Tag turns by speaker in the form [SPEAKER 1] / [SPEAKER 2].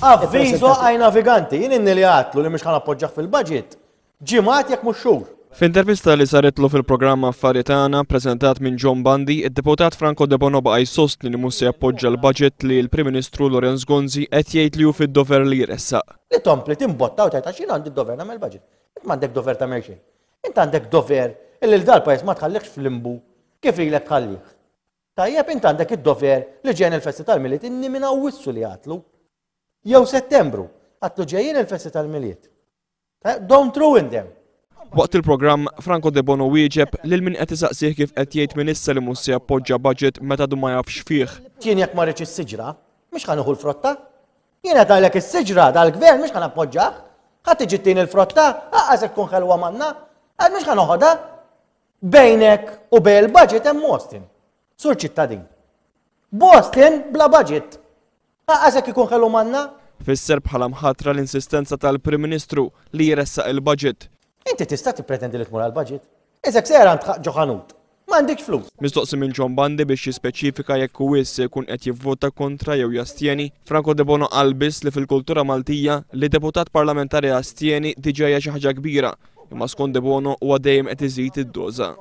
[SPEAKER 1] Avviso ai naviganti, jien inni li għatlu li mux għan appoġġaħ fil-budget. Ġimat jek muxxur.
[SPEAKER 2] F'intervista li saretlu fil-programma Affaritana prezentat minn John Bandi, id-deputat Franco De Bonoba għaj sost li musse appoġġa l-budget li l-Prim Ministru Lorenz Gonzi qed jgħid li hu fid-dover li jressa.
[SPEAKER 1] Li tompli timbotta u tajta xin għandi dover nagħmel budget. M'għandek dover ta' merxin. Int għandek dover illi l-dal pajis ma tħallekx fil imbu kif ilek tħallih. Tajjeb int għandek id-dover li ġen il tal milit inni minn wissu li għatlu jew settembru. għattu ġejjin il-festi tal-miliet.
[SPEAKER 2] Don't ruin them. Waqt il-programm, Franco De Bono wieġeb lil min qed isaqsih kif qed jgħid minissa li mussi se budget meta du ma jafx fih.
[SPEAKER 1] Jien jekk ma rridx is-siġra, mhux ħanuħu l-frotta. Jien qed għalek is-siġra tal-gvern mhux ħanappoġġah. Ħadd tiġi tin il-frotta, aqqa se tkun ħelwa manna, għad mhux ħanoħodha. Bejnek u bej il-budget hemm Boston. Sur ċittadin. Boston bla budget. Għazek ah, ah, ikun ħallu manna?
[SPEAKER 2] Fisser bħala mħatra l-insistenza tal-Prim Ministru li jressaq il-budget. Inti tista' tippretendi li tmur għal-budget? Eżek sejra ġoħanut.
[SPEAKER 1] M'għandek flus.
[SPEAKER 2] Mistoqsi minn ġon Bandi biex jispeċifika jekk huwiss jkun qed jivvota kontra jew jastieni Franco De Bono Albis li fil-kultura Maltija li deputat parlamentari jastieni diġà xi ħaġa kbira imma skont De Bono huwa dejjem qed iżid id-doża.